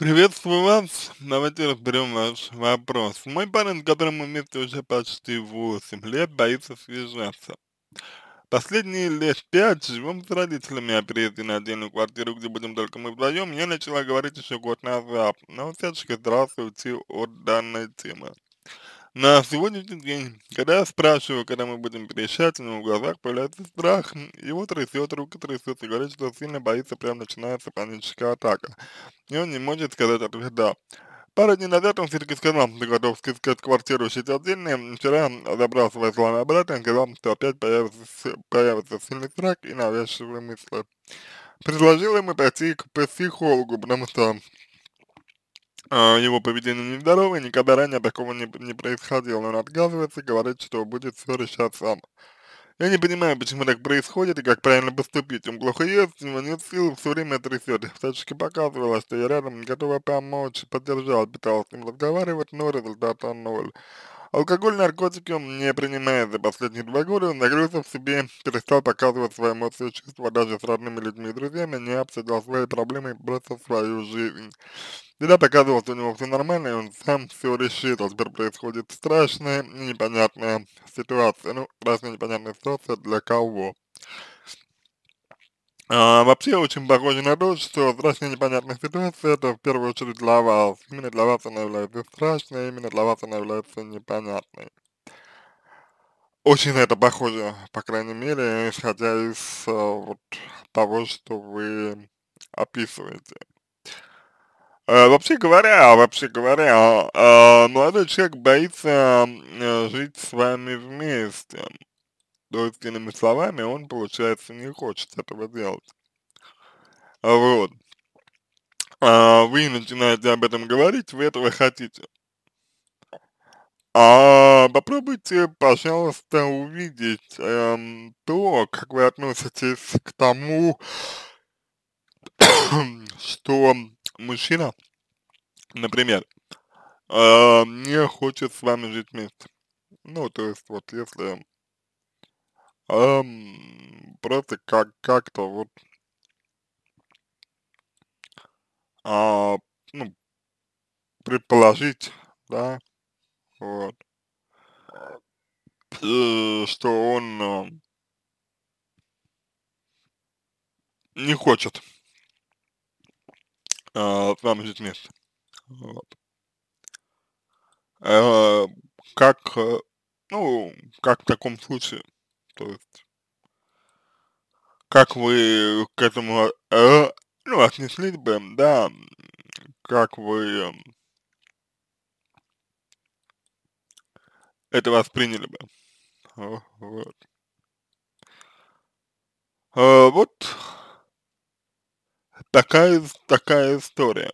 Приветствую вас. Давайте разберем ваш вопрос. Мой парень, с которым мы вместе уже почти 8 лет, боится съезжаться. Последние лет пять живем с родителями, а переезде на отдельную квартиру, где будем только мы вдвоем, я начала говорить еще год назад, но всячески старался уйти от данной темы. На сегодняшний день, когда я спрашиваю, когда мы будем переезжать, у него в глазах появляется страх, его трясет, руки трясет и говорит, что сильно боится, прям начинается паническая атака. И он не может сказать ответ «да». Пару дней назад он все-таки сказал, что готов искать квартиру чуть отдельно. Вчера забрал свои слова обратно и сказал, что опять появится, появится сильный страх и навязчивые мысли. Предложил ему пойти к психологу, потому что а, его поведение нездоровое, никогда ранее такого не, не происходило, но он отказывается, говорит, что будет все решать сам. Я не понимаю, почему так происходит и как правильно поступить. Он глухоед, у него нет сил, все время трясет. Всячески показывала, что я рядом, готова помочь, поддержал, пытался с ним разговаривать, но результата ноль. Алкоголь, наркотики он не принимает. За последние два года он закрылся в себе, перестал показывать свои эмоции и чувства даже с родными людьми и друзьями, не обсуждал свои проблемы и бросил свою жизнь. Всегда Ребята, что у него все нормально, и он сам все решит, а теперь происходит страшная непонятная ситуация. Ну, страшная непонятная ситуация для кого? А, вообще, очень похоже на то, что страшная непонятная ситуация, это в первую очередь для вас. Именно для вас она является страшной, именно для вас она является непонятной. Очень на это похоже, по крайней мере, исходя из а, вот, того, что вы описываете. Э, вообще говоря, вообще говоря, э, молодой человек боится э, жить с вами вместе. То есть, иными словами, он, получается, не хочет этого делать. Вот. Вы начинаете об этом говорить, вы этого хотите. А попробуйте, пожалуйста, увидеть эм, то, как вы относитесь к тому, что мужчина, например, э, не хочет с вами жить вместе. Ну, то есть, вот если э, просто как, как-то вот а, ну, предположить, да, вот, э, что он э, не хочет а, а, э, с нами с детьми. Вот. Э, как, ну, как в таком случае, то есть, как вы к этому, э, ну, отнеслись бы, да, как вы это восприняли бы. Вот. Э, вот такая, такая история,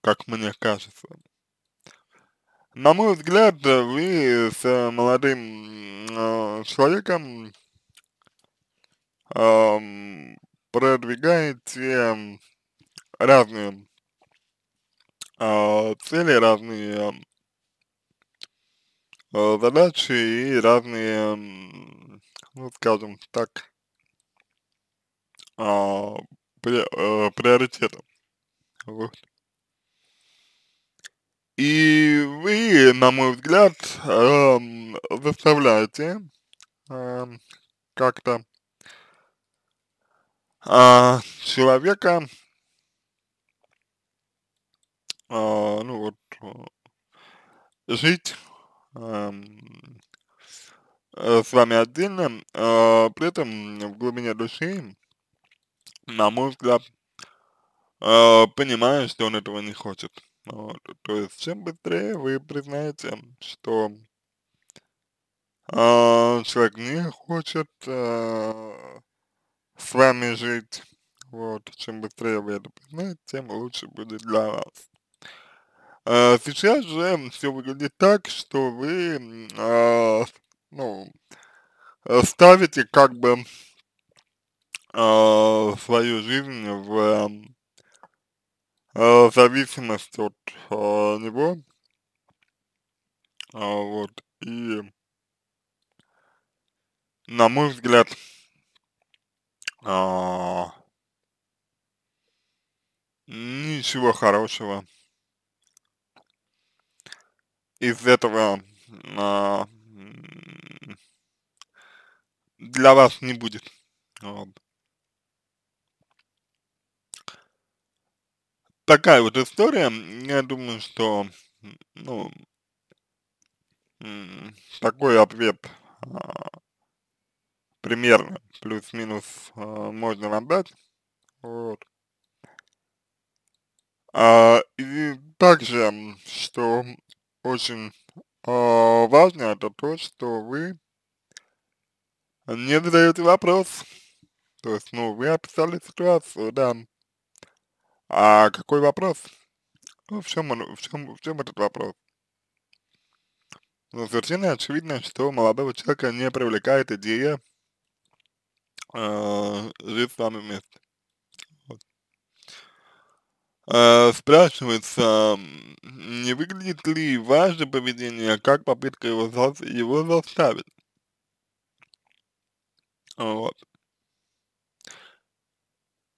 как мне кажется. На мой взгляд, вы с молодым э, человеком э, продвигаете разные э, цели, разные э, задачи и разные, ну скажем так, э, Э, приоритетом. Вот. И вы, на мой взгляд, эм, заставляете эм, как-то э, человека, э, ну вот, э, жить эм, э, с вами отдельно, э, при этом в глубине души на мой взгляд, э, понимая, что он этого не хочет. Вот. То есть, чем быстрее вы признаете, что э, человек не хочет э, с вами жить, вот, чем быстрее вы это признаете, тем лучше будет для вас. Э, сейчас же все выглядит так, что вы, э, ну, э, ставите как бы э, свою жизнь в, э, зависимость от э, него, э, вот, и на мой взгляд, э, ничего хорошего из этого э, для вас не будет. Вот. такая вот история. Я думаю, что, ну, такой ответ а, примерно плюс-минус а, можно вам дать. Вот. А, и также, что очень а, важно, это то, что вы не задаете вопрос. То есть, ну, вы описали ситуацию, да, а какой вопрос? Ну, в чем, он, в чем, в чем этот вопрос? Но ну, совершенно очевидно, что молодого человека не привлекает идея э, жить с вами вместе. Вот. Э, спрашивается, не выглядит ли ваше поведение как попытка его, его заставить? Вот.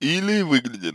Или выглядит.